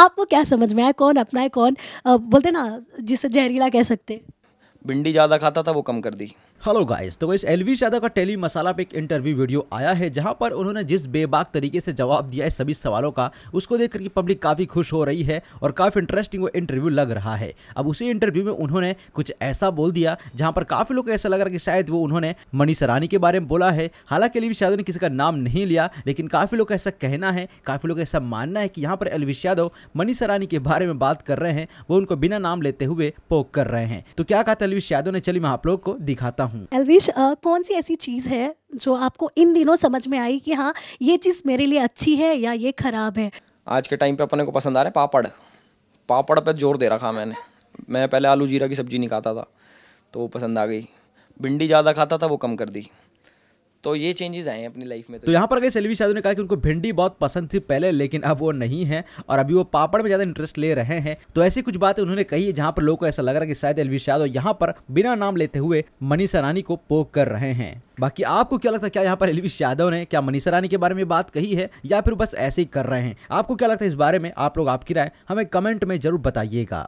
आपको क्या समझ में आया कौन अपना है कौन बोलते ना जिसे जहरीला कह सकते भिंडी ज़्यादा खाता था वो कम कर दी हेलो गाइस तो इस एलवी यादव का टेली मसाला पे एक इंटरव्यू वीडियो आया है जहां पर उन्होंने जिस बेबाक तरीके से जवाब दिया है सभी सवालों का उसको देखकर कि पब्लिक काफ़ी खुश हो रही है और काफ़ी इंटरेस्टिंग वो इंटरव्यू लग रहा है अब उसी इंटरव्यू में उन्होंने कुछ ऐसा बोल दिया जहां पर काफ़ी लोग ऐसा लग रहा कि शायद वो उन्होंने मनीष सरानी के बारे में बोला है हालांकि एलवी यादव ने किसी का नाम नहीं लिया लेकिन काफ़ी लोग ऐसा कहना है काफ़ी लोग ऐसा मानना है कि यहाँ पर एलवी यादव मनीष सरानी के बारे में बात कर रहे हैं वो उनको बिना नाम लेते हुए पोक कर रहे हैं तो क्या कहा था एलविश यादव ने चली मैं आप लोग को दिखाता हूँ एलविश कौन सी ऐसी चीज है जो आपको इन दिनों समझ में आई कि हाँ ये चीज मेरे लिए अच्छी है या ये खराब है आज के टाइम पे अपने को पसंद आ रहा है पापड़ पापड़ पे जोर दे रखा मैंने मैं पहले आलू जीरा की सब्जी नहीं खाता था तो वो पसंद आ गई भिंडी ज़्यादा खाता था वो कम कर दी तो ये चेंजेस आए हैं अपनी लाइफ में तो, तो यहाँ पर गई सेल्वी साधु ने कहा कि उनको भिंडी बहुत पसंद थी पहले लेकिन अब वो नहीं है और अभी वो पापड़ में ज़्यादा इंटरेस्ट ले रहे हैं तो ऐसी कुछ बातें उन्होंने कही जहाँ पर लोगों को ऐसा लग रहा है कि शायद एलवी यादव यहाँ पर बिना नाम लेते हुए मनीषा रानी को पोक कर रहे हैं बाकी आपको क्या लगता है क्या यहाँ पर एलवी यादव ने क्या मनीषा रानी के बारे में बात कही है या फिर बस ऐसे ही कर रहे हैं आपको क्या लगता है इस बारे में आप लोग आपकी राय हमें कमेंट में जरूर बताइएगा